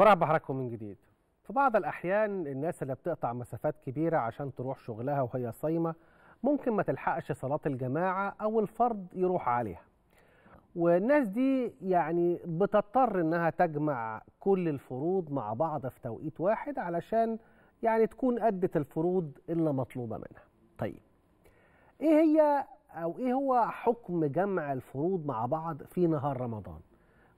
مرحبا بحضراتكم من جديد في بعض الأحيان الناس اللي بتقطع مسافات كبيرة عشان تروح شغلها وهي صايمة ممكن ما تلحقش صلاة الجماعة أو الفرض يروح عليها والناس دي يعني بتضطر إنها تجمع كل الفروض مع بعض في توقيت واحد علشان يعني تكون أدت الفروض اللي مطلوبة منها طيب إيه هي أو إيه هو حكم جمع الفروض مع بعض في نهار رمضان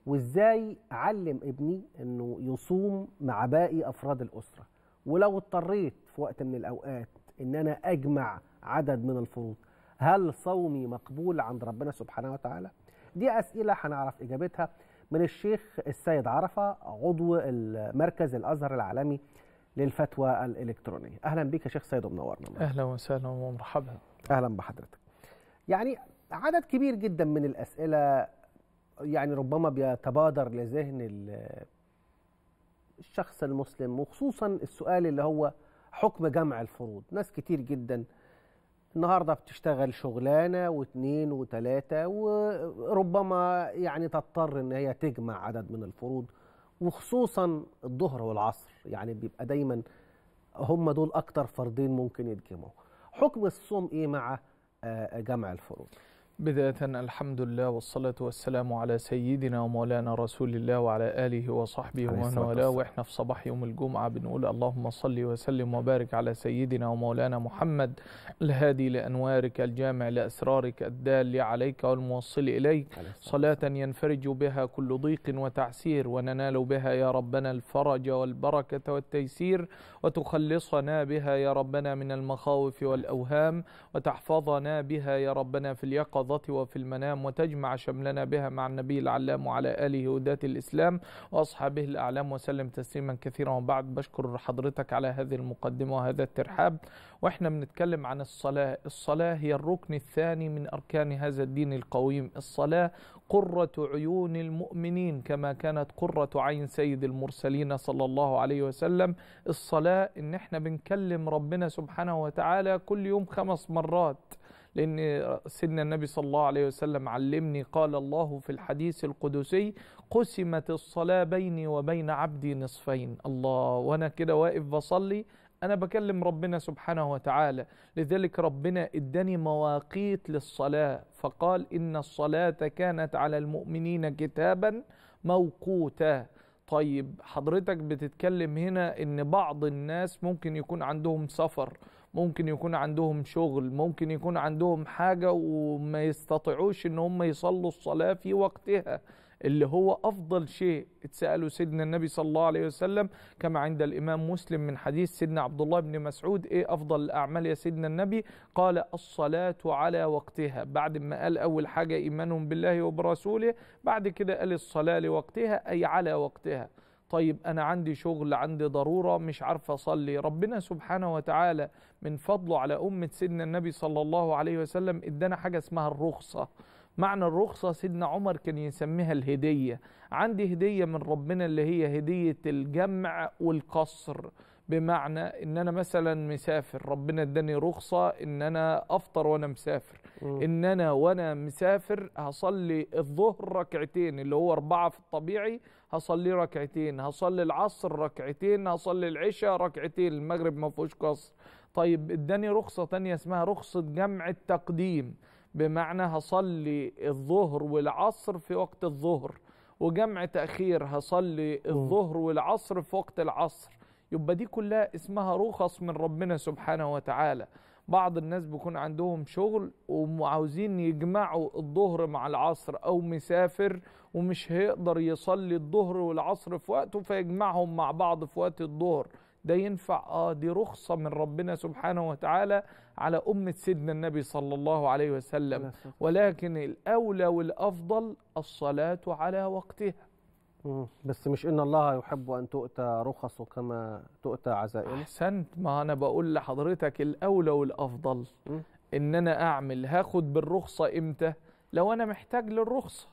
وازاي اعلم ابني انه يصوم مع باقي افراد الاسره ولو اضطريت في وقت من الاوقات ان انا اجمع عدد من الفروض هل صومي مقبول عند ربنا سبحانه وتعالى دي اسئله هنعرف اجابتها من الشيخ السيد عرفه عضو المركز الازهر العالمي للفتوى الالكترونيه اهلا بك يا شيخ سيد ومنورنا اهلا وسهلا ومرحبا اهلا بحضرتك يعني عدد كبير جدا من الاسئله يعني ربما بيتبادر لذهن الشخص المسلم وخصوصا السؤال اللي هو حكم جمع الفروض ناس كتير جدا النهاردة بتشتغل شغلانة واثنين وتلاتة وربما يعني تضطر ان هي تجمع عدد من الفروض وخصوصا الظهر والعصر يعني بيبقى دايما هم دول اكتر فردين ممكن يتجمعوا حكم الصوم ايه مع آه، جمع الفروض بداية الحمد لله والصلاة والسلام على سيدنا ومولانا رسول الله وعلى آله وصحبه ومن والاه وإحنا في صباح يوم الجمعة بنقول اللهم صل وسلم وبارك على سيدنا ومولانا محمد الهادي لأنوارك الجامع لأسرارك الدال عليك والموصل إليك صلاة ينفرج بها كل ضيق وتعسير وننال بها يا ربنا الفرج والبركة والتيسير وتخلصنا بها يا ربنا من المخاوف والأوهام وتحفظنا بها يا ربنا في اليقظة اليقظة وفي المنام وتجمع شملنا بها مع النبي العلام وعلى آله هداة الإسلام وأصحابه الأعلام وسلم تسليما كثيرا وبعد بشكر حضرتك على هذه المقدمة وهذا الترحاب وإحنا بنتكلم عن الصلاة الصلاة هي الركن الثاني من أركان هذا الدين القويم الصلاة قرة عيون المؤمنين كما كانت قرة عين سيد المرسلين صلى الله عليه وسلم الصلاة إن إحنا بنكلم ربنا سبحانه وتعالى كل يوم خمس مرات لأن سيدنا النبي صلى الله عليه وسلم علمني قال الله في الحديث القدسي قسمت الصلاة بيني وبين عبدي نصفين الله وأنا كده واقف بصلي أنا بكلم ربنا سبحانه وتعالى لذلك ربنا إداني مواقيت للصلاة فقال إن الصلاة كانت على المؤمنين كتابا موقوتا طيب حضرتك بتتكلم هنا ان بعض الناس ممكن يكون عندهم سفر ممكن يكون عندهم شغل ممكن يكون عندهم حاجة وما يستطيعوش ان هم يصلوا الصلاة في وقتها اللي هو أفضل شيء اتسأله سيدنا النبي صلى الله عليه وسلم كما عند الإمام مسلم من حديث سيدنا عبد الله بن مسعود إيه أفضل الأعمال يا سيدنا النبي قال الصلاة على وقتها بعد ما قال أول حاجة إيمانهم بالله وبرسوله بعد كده قال الصلاة لوقتها أي على وقتها طيب أنا عندي شغل عندي ضرورة مش عارف أصلي ربنا سبحانه وتعالى من فضله على أمة سيدنا النبي صلى الله عليه وسلم إدانا حاجة اسمها الرخصة معنى الرخصة سيدنا عمر كان يسميها الهدية عندي هدية من ربنا اللي هي هدية الجمع والقصر بمعنى ان انا مثلا مسافر ربنا اداني رخصه ان انا افطر وانا مسافر م. ان انا وانا مسافر هصلي الظهر ركعتين اللي هو اربعه في الطبيعي هصلي ركعتين هصلي العصر ركعتين هصلي العشاء ركعتين المغرب ما فيهوش قصر طيب اداني رخصة تانية اسمها رخصة جمع التقديم بمعنى هصلي الظهر والعصر في وقت الظهر وجمع تأخير هصلي الظهر والعصر في وقت العصر يبقى دي كلها اسمها رخص من ربنا سبحانه وتعالى بعض الناس بيكون عندهم شغل وعاوزين يجمعوا الظهر مع العصر او مسافر ومش هيقدر يصلي الظهر والعصر في وقته فيجمعهم مع بعض في وقت الظهر ده ينفع اه دي رخصة من ربنا سبحانه وتعالى على أمة سيدنا النبي صلى الله عليه وسلم ولكن الأولى والأفضل الصلاة على وقتها بس مش ان الله يحب ان تؤتى رخصه كما تؤتى عزائمه احسنت ما انا بقول لحضرتك الاولى والافضل م. ان انا اعمل هاخد بالرخصه امتى لو انا محتاج للرخصه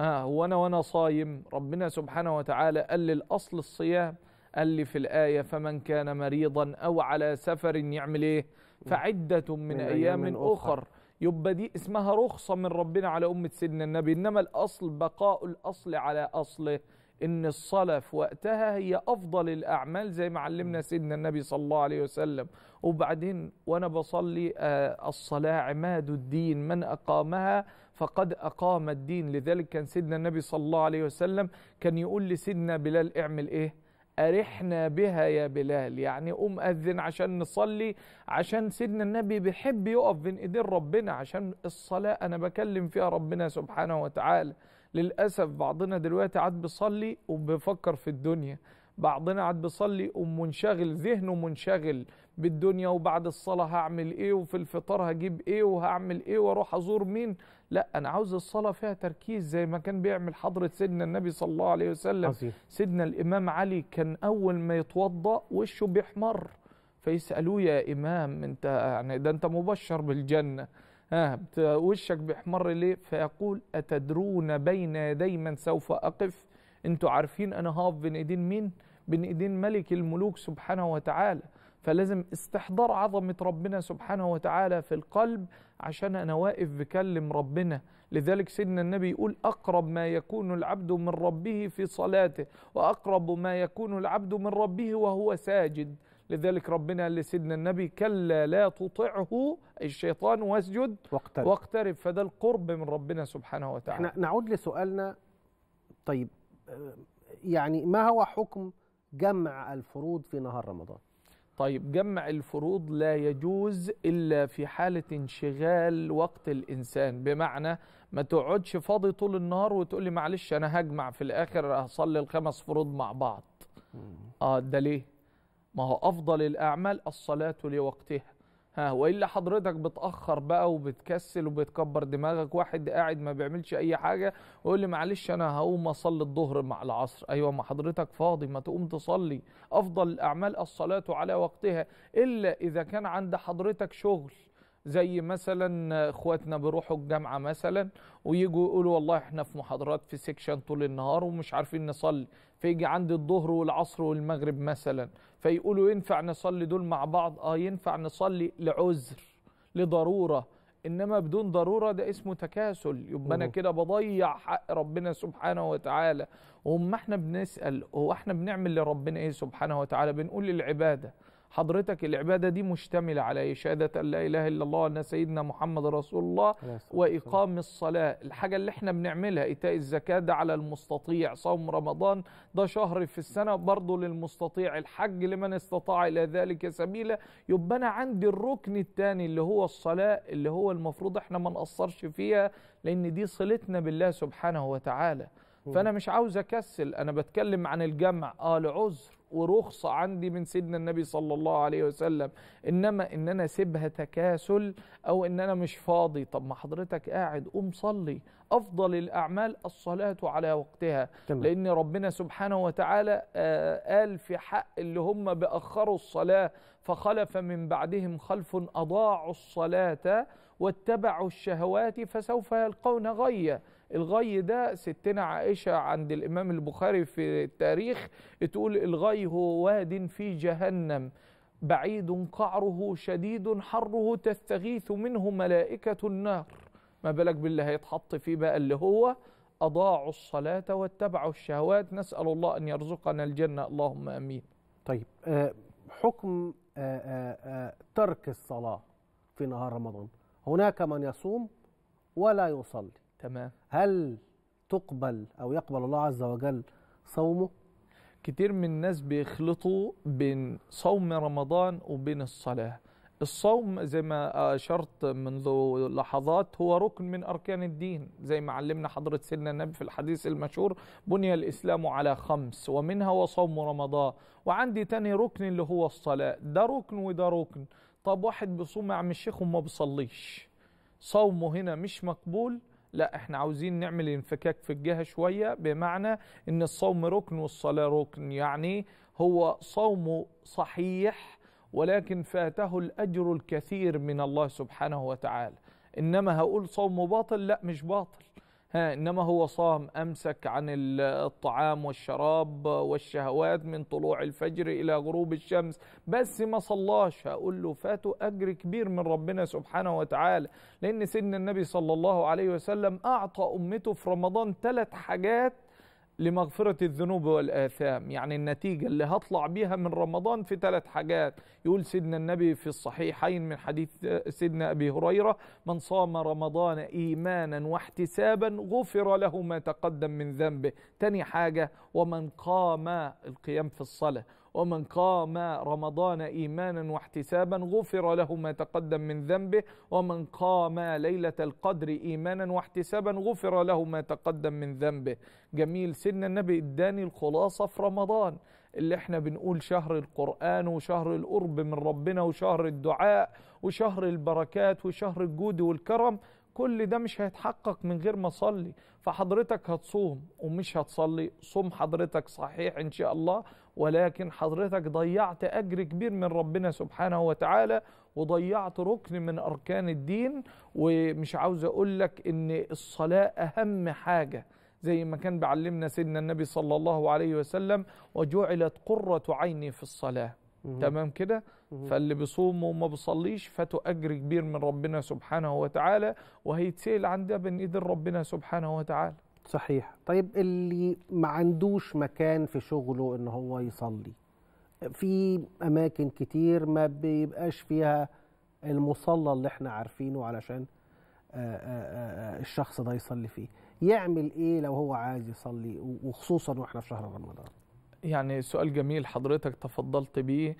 اه وانا وانا صايم ربنا سبحانه وتعالى قال لي الاصل الصيام قال لي في الايه فمن كان مريضا او على سفر يعمل ايه فعده من, من ايام, أيام أخر. أخر يبقى دي اسمها رخصة من ربنا على أمة سيدنا النبي إنما الأصل بقاء الأصل على أصله إن الصلاة في وقتها هي أفضل الأعمال زي ما علمنا سيدنا النبي صلى الله عليه وسلم وبعدين وأنا بصلي آه، الصلاة عماد الدين من أقامها فقد أقام الدين لذلك كان سيدنا النبي صلى الله عليه وسلم كان يقول لسيدنا بلال اعمل إيه أرحنا بها يا بلال يعني قوم أذن عشان نصلي عشان سيدنا النبي بيحب يقف بين إيدين ربنا عشان الصلاة أنا بكلم فيها ربنا سبحانه وتعالى للأسف بعضنا دلوقتي عاد بيصلي وبيفكر في الدنيا بعضنا عاد بيصلي ومنشغل ذهنه منشغل بالدنيا وبعد الصلاة هعمل ايه وفي الفطار هجيب ايه وهعمل ايه واروح ازور مين لا انا عاوز الصلاه فيها تركيز زي ما كان بيعمل حضره سيدنا النبي صلى الله عليه وسلم عزيز. سيدنا الامام علي كان اول ما يتوضا وشه بيحمر فيسالوه يا امام انت يعني ده انت مبشر بالجنه ها آه وشك بيحمر ليه فيقول اتدرون بين يدي من سوف اقف انتوا عارفين انا هقف بين ايدين مين بين ايدين ملك الملوك سبحانه وتعالى فلازم استحضار عظمة ربنا سبحانه وتعالى في القلب عشان أنا واقف بكلم ربنا لذلك سيدنا النبي يقول أقرب ما يكون العبد من ربه في صلاته وأقرب ما يكون العبد من ربه وهو ساجد لذلك ربنا قال لسيدنا النبي كلا لا تطعه الشيطان واسجد واقترب, واقترب فده القرب من ربنا سبحانه وتعالى احنا نعود لسؤالنا طيب آه، يعني ما هو حكم جمع الفروض في نهار رمضان طيب جمع الفروض لا يجوز إلا في حالة انشغال وقت الإنسان بمعنى ما تقعدش فاضي طول النهار وتقول لي معلش أنا هجمع في الآخر هصلي الخمس فروض مع بعض آه ده ليه؟ ما هو أفضل الأعمال الصلاة لوقتها ها والا إيه حضرتك بتاخر بقى وبتكسل وبتكبر دماغك واحد قاعد ما بيعملش اي حاجه ويقول لي معلش انا هقوم اصلي الظهر مع العصر ايوه ما حضرتك فاضي ما تقوم تصلي افضل الاعمال الصلاه على وقتها الا اذا كان عند حضرتك شغل زي مثلا اخواتنا بيروحوا الجامعه مثلا ويجوا يقولوا والله احنا في محاضرات في سيكشن طول النهار ومش عارفين نصلي فيجي عندي الظهر والعصر والمغرب مثلا فيقولوا ينفع نصلي دول مع بعض اه ينفع نصلي لعذر لضروره انما بدون ضروره ده اسمه تكاسل يبقى انا كده بضيع حق ربنا سبحانه وتعالى وما احنا بنسال هو احنا بنعمل لربنا ايه سبحانه وتعالى بنقول للعباده حضرتك العبادة دي مشتملة على إيه؟ شهادة أن لا إله إلا الله أن سيدنا محمد رسول الله وإقام الصلاة الحاجة اللي احنا بنعملها إيتاء الزكاة ده على المستطيع صوم رمضان ده شهر في السنة برضه للمستطيع الحج لمن استطاع إلى ذلك سبيلا يبقى أنا عندي الركن الثاني اللي هو الصلاة اللي هو المفروض احنا ما نقصرش فيها لأن دي صلتنا بالله سبحانه وتعالى فأنا مش عاوز أكسل أنا بتكلم عن الجمع آه لعذر ورخصة عندي من سيدنا النبي صلى الله عليه وسلم إنما إن أنا سيبها تكاسل أو إن أنا مش فاضي طب ما حضرتك قاعد قوم صلي أفضل الأعمال الصلاة على وقتها تمام. لأن ربنا سبحانه وتعالى آه، قال في حق اللي هم بأخروا الصلاة فخلف من بعدهم خلف أضاعوا الصلاة واتبعوا الشهوات فسوف يلقون غيّا الغي ده ستنا عائشة عند الإمام البخاري في التاريخ تقول الغي هو واد في جهنم بعيد قعره شديد حره تستغيث منه ملائكة النار ما بالك باللي هيتحط فيه بقى اللي هو أضاعوا الصلاة واتبعوا الشهوات نسأل الله أن يرزقنا الجنة اللهم أمين طيب آه، حكم آه، آه، ترك الصلاة في نهار رمضان هناك من يصوم ولا يصلي تمام هل تقبل او يقبل الله عز وجل صومه كتير من الناس بيخلطوا بين صوم رمضان وبين الصلاه الصوم زي ما اشرت منذ لحظات هو ركن من اركان الدين زي ما علمنا حضره سيدنا النبي في الحديث المشهور بني الاسلام على خمس ومنها وصوم رمضان وعندي تاني ركن اللي هو الصلاه ده ركن وده ركن طب واحد بيصوم يا عم الشيخ وما بيصليش صومه هنا مش مقبول لا احنا عاوزين نعمل انفكاك في الجهة شوية بمعنى ان الصوم ركن والصلاة ركن يعني هو صوم صحيح ولكن فاته الأجر الكثير من الله سبحانه وتعالى إنما هقول صوم باطل لا مش باطل ها إنما هو صام أمسك عن الطعام والشراب والشهوات من طلوع الفجر إلى غروب الشمس بس ما صلاش هقول له فاته أجر كبير من ربنا سبحانه وتعالى لأن سيدنا النبي صلى الله عليه وسلم أعطى أمته في رمضان ثلاث حاجات لمغفرة الذنوب والآثام يعني النتيجة اللي هطلع بيها من رمضان في ثلاث حاجات يقول سيدنا النبي في الصحيحين من حديث سيدنا أبي هريرة من صام رمضان إيمانا واحتسابا غفر له ما تقدم من ذنبه تاني حاجة ومن قام القيام في الصلاة ومن قام رمضان إيمانا واحتسابا غفر له ما تقدم من ذنبه ومن قام ليلة القدر إيمانا واحتسابا غفر له ما تقدم من ذنبه جميل سيدنا النبي اداني الخلاصة في رمضان اللي احنا بنقول شهر القرآن وشهر القرب من ربنا وشهر الدعاء وشهر البركات وشهر الجود والكرم كل ده مش هيتحقق من غير ما اصلي فحضرتك هتصوم ومش هتصلي صوم حضرتك صحيح ان شاء الله ولكن حضرتك ضيعت أجر كبير من ربنا سبحانه وتعالى وضيعت ركن من أركان الدين ومش عاوز أقول لك إن الصلاة أهم حاجة زي ما كان بعلمنا سيدنا النبي صلى الله عليه وسلم وجعلت قرة عيني في الصلاة تمام كده فاللي بيصوم وما بيصليش فاتوا اجر كبير من ربنا سبحانه وتعالى وهيتسال عن ده بإذن ربنا سبحانه وتعالى صحيح طيب اللي ما عندوش مكان في شغله ان هو يصلي في اماكن كتير ما بيبقاش فيها المصلى اللي احنا عارفينه علشان آه، آه، آه، الشخص ده يصلي فيه يعمل ايه لو هو عايز يصلي وخصوصا واحنا في شهر رمضان يعني سؤال جميل حضرتك تفضلت بيه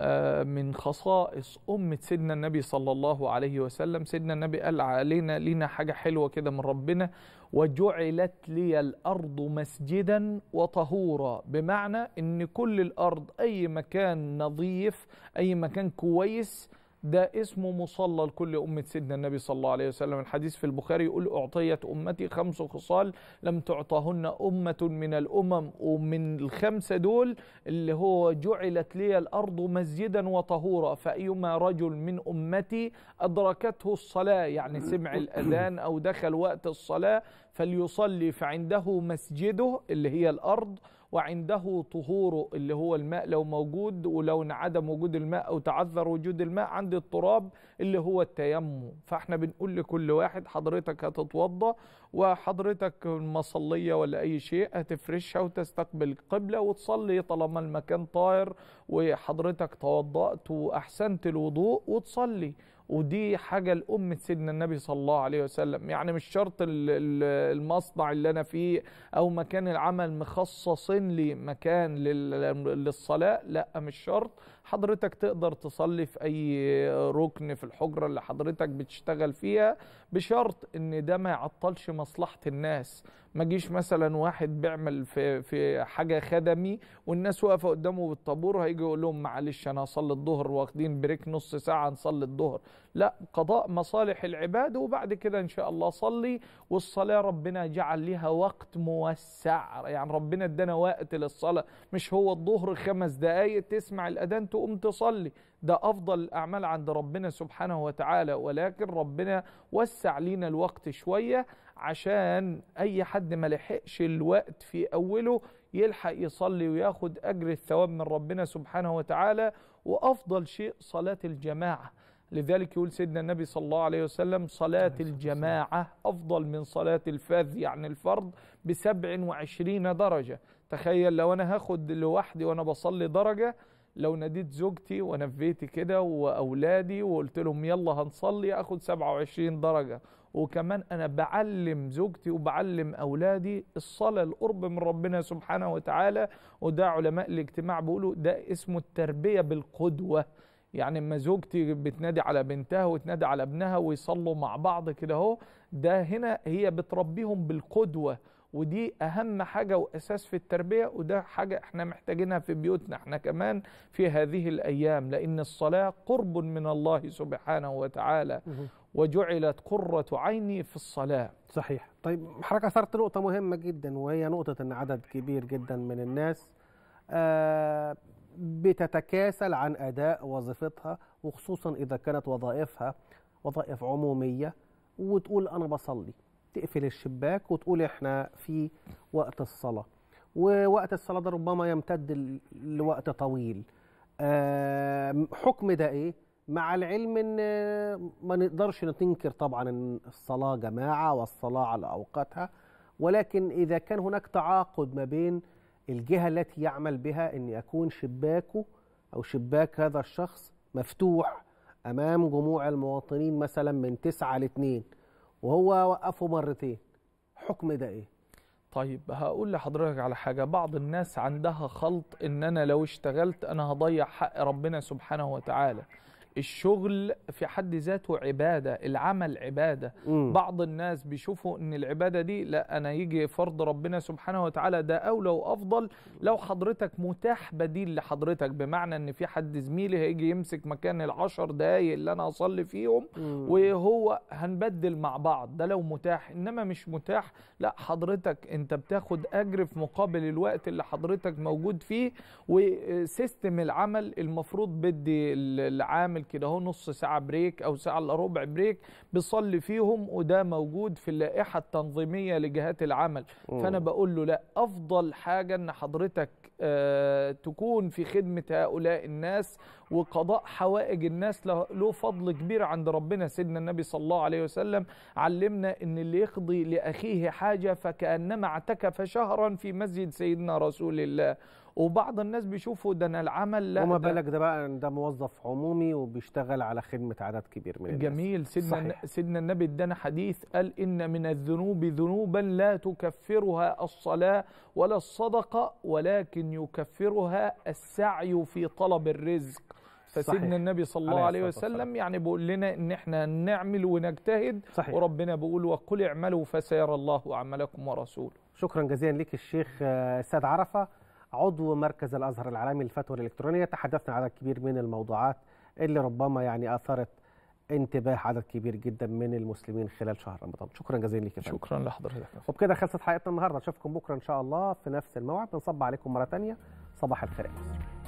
آه، من خصائص أمة سيدنا النبي صلى الله عليه وسلم سيدنا النبي قال علينا لينا حاجة حلوة كده من ربنا وجعلت لي الأرض مسجدا وطهورا بمعنى أن كل الأرض أي مكان نظيف أي مكان كويس ده اسمه مصلى لكل أمة سيدنا النبي صلى الله عليه وسلم الحديث في البخاري يقول أعطيت أمتي خمس خصال لم تعطهن أمة من الأمم ومن الخمسة دول اللي هو جعلت لي الأرض مسجدا وطهورا فأيما رجل من أمتي أدركته الصلاة يعني سمع الأذان أو دخل وقت الصلاة فليصلي فعنده مسجده اللي هي الأرض وعنده طهوره اللي هو الماء لو موجود ولو انعدم وجود الماء او تعذر وجود الماء عند التراب اللي هو التيمم فاحنا بنقول لكل واحد حضرتك هتتوضى وحضرتك مصلية ولا اي شيء هتفرشها وتستقبل القبلة وتصلي طالما المكان طاهر وحضرتك توضأت واحسنت الوضوء وتصلي ودي حاجة الأم سيدنا النبي صلى الله عليه وسلم يعني مش شرط المصنع اللي أنا فيه أو مكان العمل مخصصين لي مكان للصلاة لا مش شرط حضرتك تقدر تصلي في أي ركن في الحجرة اللي حضرتك بتشتغل فيها بشرط إن ده ما يعطلش مصلحة الناس ما جيش مثلا واحد بيعمل في في حاجه خدمي والناس واقفه قدامه بالطابور هيجي يقول لهم معلش انا هصلي الظهر واخدين بريك نص ساعه نصلي الظهر لا قضاء مصالح العباد وبعد كده إن شاء الله صلي والصلاة ربنا جعل لها وقت موسع يعني ربنا ادانا وقت للصلاة مش هو الظهر خمس دقايق تسمع الأذان تقوم تصلي ده أفضل الأعمال عند ربنا سبحانه وتعالى ولكن ربنا وسع لينا الوقت شوية عشان أي حد ما لحقش الوقت في أوله يلحق يصلي وياخد أجر الثواب من ربنا سبحانه وتعالى وأفضل شيء صلاة الجماعة لذلك يقول سيدنا النبي صلى الله عليه وسلم صلاة الجماعة أفضل من صلاة الفذ يعني الفرض بسبع وعشرين درجة تخيل لو أنا هاخد لوحدي وأنا بصلي درجة لو ناديت زوجتي ونفيت كده وأولادي وقلت لهم يلا هنصلي أخد 27 درجة وكمان أنا بعلم زوجتي وبعلم أولادي الصلاة القرب من ربنا سبحانه وتعالى وده علماء الاجتماع بيقولوا ده اسمه التربية بالقدوة يعني اما زوجتي بتنادي على بنتها وتنادي على ابنها ويصلوا مع بعض كده اهو ده هنا هي بتربيهم بالقدوه ودي اهم حاجه واساس في التربيه وده حاجه احنا محتاجينها في بيوتنا احنا كمان في هذه الايام لان الصلاه قرب من الله سبحانه وتعالى وجعلت قره عيني في الصلاه صحيح طيب حضرتك اثرت نقطه مهمه جدا وهي نقطه ان عدد كبير جدا من الناس آه بتتكاسل عن أداء وظيفتها وخصوصا إذا كانت وظائفها وظائف عمومية وتقول أنا بصلي تقفل الشباك وتقول إحنا في وقت الصلاة ووقت الصلاة ده ربما يمتد لوقت طويل آه، حكم ده إيه؟ مع العلم ان ما نقدرش ننكر طبعا ان الصلاه جماعه والصلاه على اوقاتها ولكن اذا كان هناك تعاقد ما بين الجهة التي يعمل بها أن يكون شباكه أو شباك هذا الشخص مفتوح أمام جموع المواطنين مثلا من تسعة لاتنين وهو وقفه مرتين حكم ده إيه؟ طيب هقول لحضرتك على حاجة بعض الناس عندها خلط إن أنا لو اشتغلت أنا هضيع حق ربنا سبحانه وتعالى الشغل في حد ذاته عبادة العمل عبادة م. بعض الناس بيشوفوا ان العبادة دي لا انا يجي فرض ربنا سبحانه وتعالى ده اولى وافضل لو حضرتك متاح بديل لحضرتك بمعنى ان في حد زميلي هيجي يمسك مكان العشر دقايق اللي انا اصلي فيهم م. وهو هنبدل مع بعض ده لو متاح انما مش متاح لا حضرتك انت بتاخد اجر في مقابل الوقت اللي حضرتك موجود فيه وسيستم العمل المفروض بدي العامل بنعمل كده اهو نص ساعه بريك او ساعه الا ربع بريك بيصلي فيهم وده موجود في اللائحه التنظيميه لجهات العمل أوه. فانا بقول له لا افضل حاجه ان حضرتك آه تكون في خدمه هؤلاء الناس وقضاء حوائج الناس له فضل كبير عند ربنا سيدنا النبي صلى الله عليه وسلم علمنا ان اللي يقضي لاخيه حاجه فكانما اعتكف شهرا في مسجد سيدنا رسول الله وبعض الناس بيشوفوا ده انا العمل لا وما بالك ده بقى ده موظف عمومي وبيشتغل على خدمه عدد كبير من الناس جميل سيدنا صحيح. سيدنا النبي ادانا حديث قال ان من الذنوب ذنوبا لا تكفرها الصلاه ولا الصدقه ولكن يكفرها السعي في طلب الرزق فسيدنا النبي صلى الله عليه وسلم يعني بيقول لنا ان احنا نعمل ونجتهد صحيح. وربنا بيقول وقل اعملوا فسيرى الله عملكم ورسوله شكرا جزيلا لك الشيخ آه، استاذ عرفه عضو مركز الازهر العالمي للفتوى الالكترونيه تحدثنا عدد كبير من الموضوعات اللي ربما يعني اثرت انتباه عدد كبير جدا من المسلمين خلال شهر رمضان شكرا جزيلا لك شكرا لحضرتك وبكده خلصت حلقتنا النهارده اشوفكم بكره ان شاء الله في نفس الموعد بنصب عليكم مره ثانيه صباح الخير يا مصر